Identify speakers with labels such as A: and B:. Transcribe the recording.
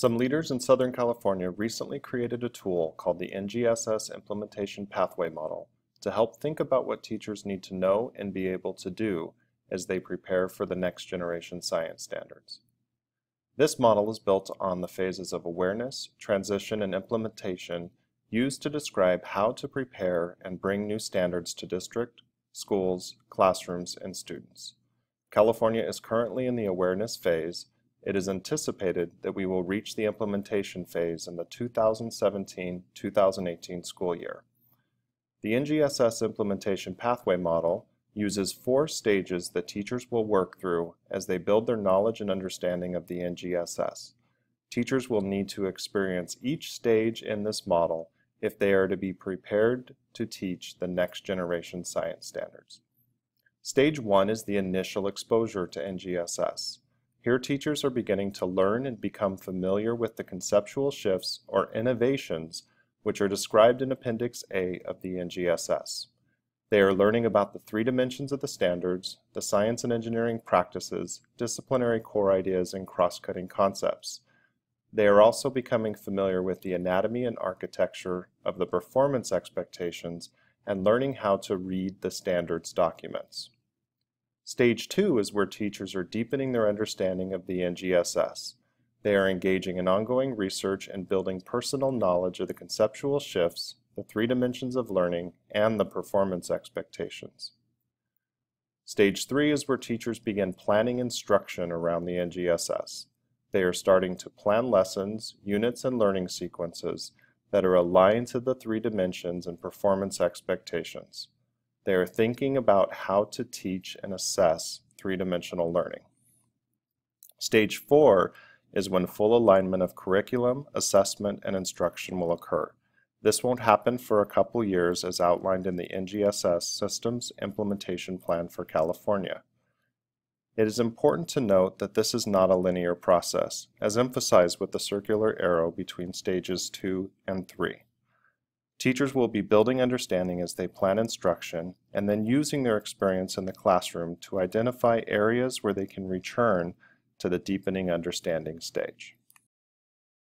A: Some leaders in Southern California recently created a tool called the NGSS Implementation Pathway Model to help think about what teachers need to know and be able to do as they prepare for the next generation science standards. This model is built on the phases of awareness, transition, and implementation used to describe how to prepare and bring new standards to district, schools, classrooms, and students. California is currently in the awareness phase it is anticipated that we will reach the implementation phase in the 2017-2018 school year. The NGSS implementation pathway model uses four stages that teachers will work through as they build their knowledge and understanding of the NGSS. Teachers will need to experience each stage in this model if they are to be prepared to teach the next generation science standards. Stage one is the initial exposure to NGSS. Here teachers are beginning to learn and become familiar with the conceptual shifts or innovations which are described in Appendix A of the NGSS. They are learning about the three dimensions of the standards, the science and engineering practices, disciplinary core ideas, and cross-cutting concepts. They are also becoming familiar with the anatomy and architecture of the performance expectations and learning how to read the standards documents. Stage two is where teachers are deepening their understanding of the NGSS. They are engaging in ongoing research and building personal knowledge of the conceptual shifts, the three dimensions of learning, and the performance expectations. Stage three is where teachers begin planning instruction around the NGSS. They are starting to plan lessons, units, and learning sequences that are aligned to the three dimensions and performance expectations. They are thinking about how to teach and assess three-dimensional learning. Stage four is when full alignment of curriculum, assessment, and instruction will occur. This won't happen for a couple years as outlined in the NGSS Systems Implementation Plan for California. It is important to note that this is not a linear process, as emphasized with the circular arrow between stages 2 and 3. Teachers will be building understanding as they plan instruction and then using their experience in the classroom to identify areas where they can return to the deepening understanding stage.